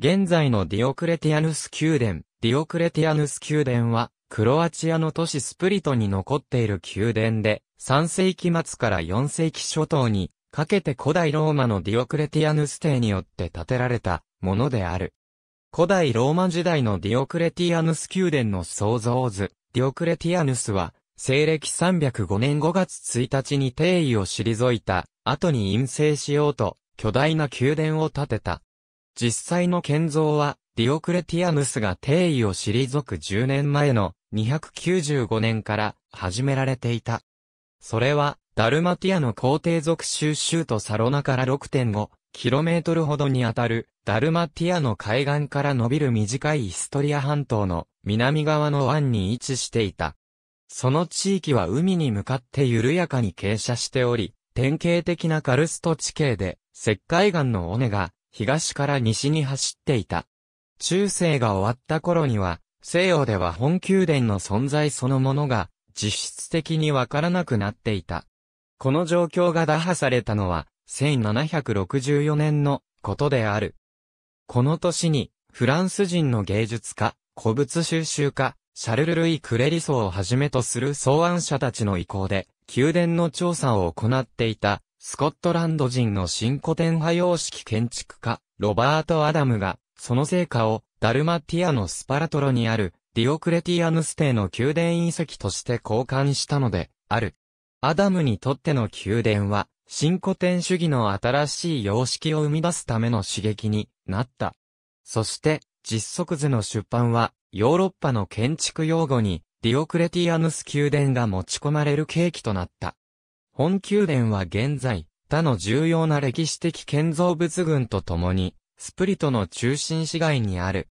現在のディオクレティアヌス宮殿、ディオクレティアヌス宮殿は、クロアチアの都市スプリトに残っている宮殿で、3世紀末から4世紀初頭に、かけて古代ローマのディオクレティアヌス帝によって建てられたものである。古代ローマ時代のディオクレティアヌス宮殿の創造図、ディオクレティアヌスは、西暦305年5月1日に帝位を退いた、後に陰性しようと、巨大な宮殿を建てた。実際の建造は、ディオクレティアヌスが定位を退く10年前の295年から始められていた。それは、ダルマティアの皇帝族州州とサロナから 6.5km ほどにあたる、ダルマティアの海岸から伸びる短いイストリア半島の南側の湾に位置していた。その地域は海に向かって緩やかに傾斜しており、典型的なカルスト地形で、石灰岩の尾根が東から西に走っていた。中世が終わった頃には、西洋では本宮殿の存在そのものが、実質的にわからなくなっていた。この状況が打破されたのは、1764年のことである。この年に、フランス人の芸術家、古物収集家、シャルル・ルイ・クレリソーをはじめとする草案者たちの意向で、宮殿の調査を行っていた、スコットランド人の新古典派様式建築家、ロバート・アダムが、その成果を、ダルマティアのスパラトロにある、ディオクレティアヌステの宮殿遺跡として交換したので、ある。アダムにとっての宮殿は、新古典主義の新しい様式を生み出すための刺激になった。そして、実測図の出版は、ヨーロッパの建築用語に、ディオクレティアヌス宮殿が持ち込まれる契機となった。本宮殿は現在、他の重要な歴史的建造物群とともに、スプリトの中心市街にある。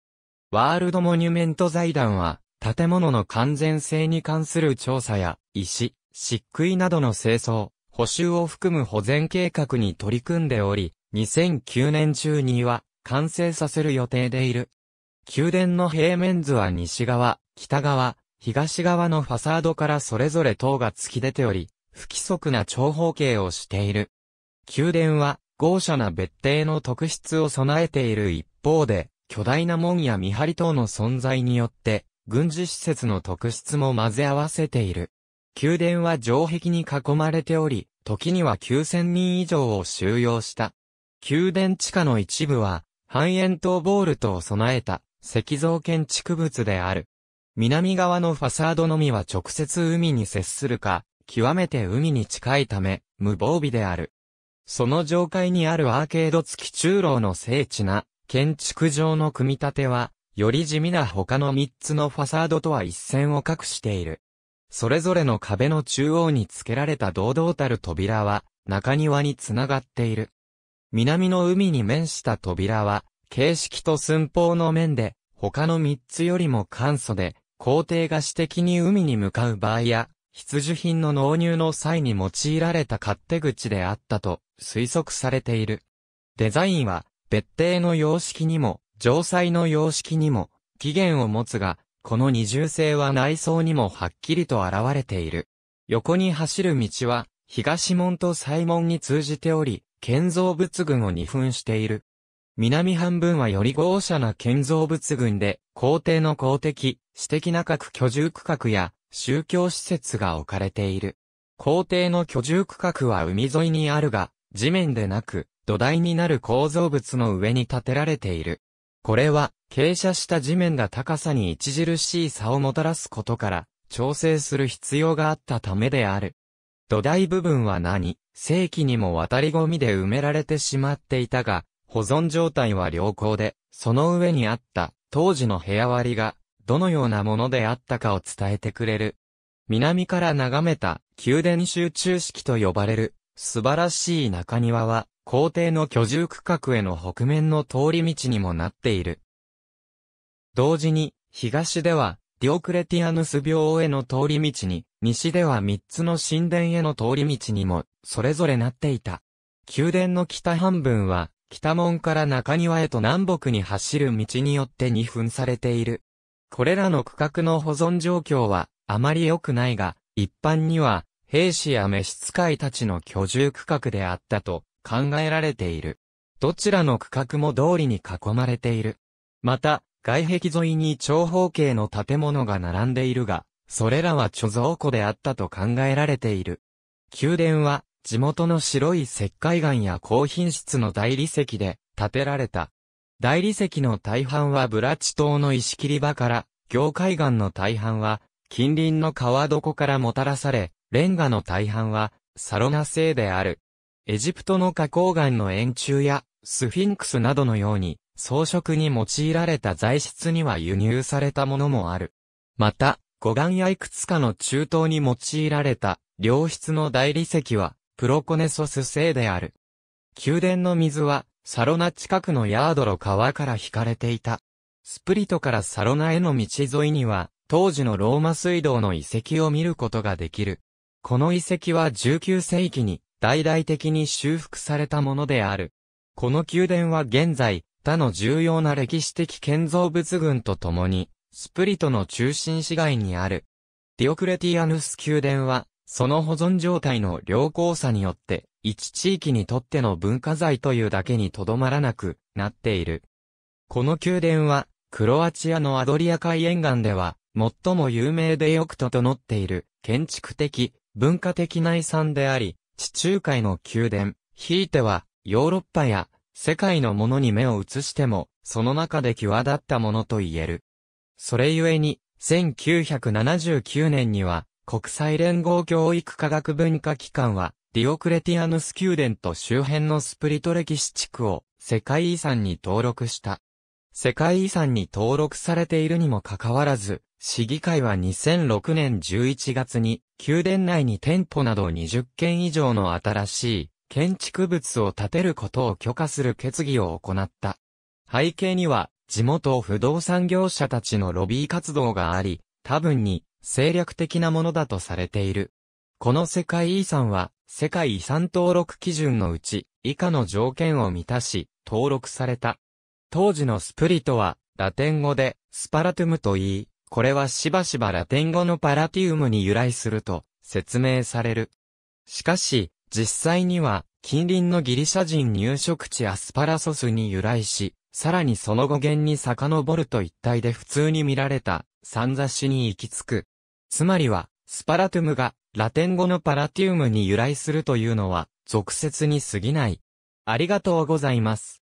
ワールドモニュメント財団は、建物の完全性に関する調査や、石、漆喰などの清掃、補修を含む保全計画に取り組んでおり、2009年中には完成させる予定でいる。宮殿の平面図は西側、北側、東側のファサードからそれぞれ塔が突き出ており、不規則な長方形をしている。宮殿は豪奢な別邸の特質を備えている一方で、巨大な門や見張り等の存在によって、軍事施設の特質も混ぜ合わせている。宮殿は城壁に囲まれており、時には9000人以上を収容した。宮殿地下の一部は、半円筒ボールトを備えた石造建築物である。南側のファサードのみは直接海に接するか、極めて海に近いため、無防備である。その上階にあるアーケード付き中楼の精緻な建築上の組み立ては、より地味な他の3つのファサードとは一線を画している。それぞれの壁の中央に付けられた堂々たる扉は、中庭につながっている。南の海に面した扉は、形式と寸法の面で、他の3つよりも簡素で、皇帝が私的に海に向かう場合や、必需品の納入の際に用いられた勝手口であったと推測されている。デザインは別邸の様式にも、城塞の様式にも、起源を持つが、この二重性は内装にもはっきりと現れている。横に走る道は、東門と西門に通じており、建造物群を二分している。南半分はより豪奢な建造物群で、皇帝の公的、私的な各居住区画や、宗教施設が置かれている。皇帝の居住区画は海沿いにあるが、地面でなく、土台になる構造物の上に建てられている。これは、傾斜した地面が高さに著しい差をもたらすことから、調整する必要があったためである。土台部分は何世紀にも渡りゴミで埋められてしまっていたが、保存状態は良好で、その上にあった、当時の部屋割りが、どのようなものであったかを伝えてくれる。南から眺めた宮殿集中式と呼ばれる素晴らしい中庭は皇帝の居住区画への北面の通り道にもなっている。同時に東ではディオクレティアヌス病への通り道に、西では三つの神殿への通り道にも、それぞれなっていた。宮殿の北半分は、北門から中庭へと南北に走る道によって二分されている。これらの区画の保存状況はあまり良くないが、一般には兵士や召使いたちの居住区画であったと考えられている。どちらの区画も通りに囲まれている。また、外壁沿いに長方形の建物が並んでいるが、それらは貯蔵庫であったと考えられている。宮殿は、地元の白い石灰岩や高品質の大理石で建てられた大理石の大半はブラチ島の石切り場から、業界岩の大半は、近隣の川床からもたらされ、レンガの大半は、サロナ製である。エジプトの花崗岩の円柱や、スフィンクスなどのように、装飾に用いられた材質には輸入されたものもある。また、護岸やいくつかの中東に用いられた、良質の大理石は、プロコネソス製である。宮殿の水は、サロナ近くのヤードロ川から引かれていた。スプリトからサロナへの道沿いには、当時のローマ水道の遺跡を見ることができる。この遺跡は19世紀に大々的に修復されたものである。この宮殿は現在、他の重要な歴史的建造物群とともに、スプリトの中心市街にある。ディオクレティアヌス宮殿は、その保存状態の良好さによって、一地域にとっての文化財というだけにとどまらなくなっている。この宮殿は、クロアチアのアドリア海沿岸では、最も有名でよく整っている、建築的、文化的な遺産であり、地中海の宮殿、ひいては、ヨーロッパや、世界のものに目を移しても、その中で際立ったものと言える。それゆえに、1979年には、国際連合教育科学文化機関は、ディオクレティアヌス宮殿と周辺のスプリト歴史地区を世界遺産に登録した。世界遺産に登録されているにもかかわらず、市議会は2006年11月に、宮殿内に店舗など20件以上の新しい建築物を建てることを許可する決議を行った。背景には、地元不動産業者たちのロビー活動があり、多分に政略的なものだとされている。この世界遺産は、世界遺産登録基準のうち、以下の条件を満たし、登録された。当時のスプリとは、ラテン語で、スパラトゥムと言い、これはしばしばラテン語のパラティウムに由来すると説明される。しかし、実際には、近隣のギリシャ人入植地アスパラソスに由来し、さらにその語源に遡ると一体で普通に見られた、三雑誌に行き着く。つまりは、スパラトゥムがラテン語のパラティウムに由来するというのは、俗説に過ぎない。ありがとうございます。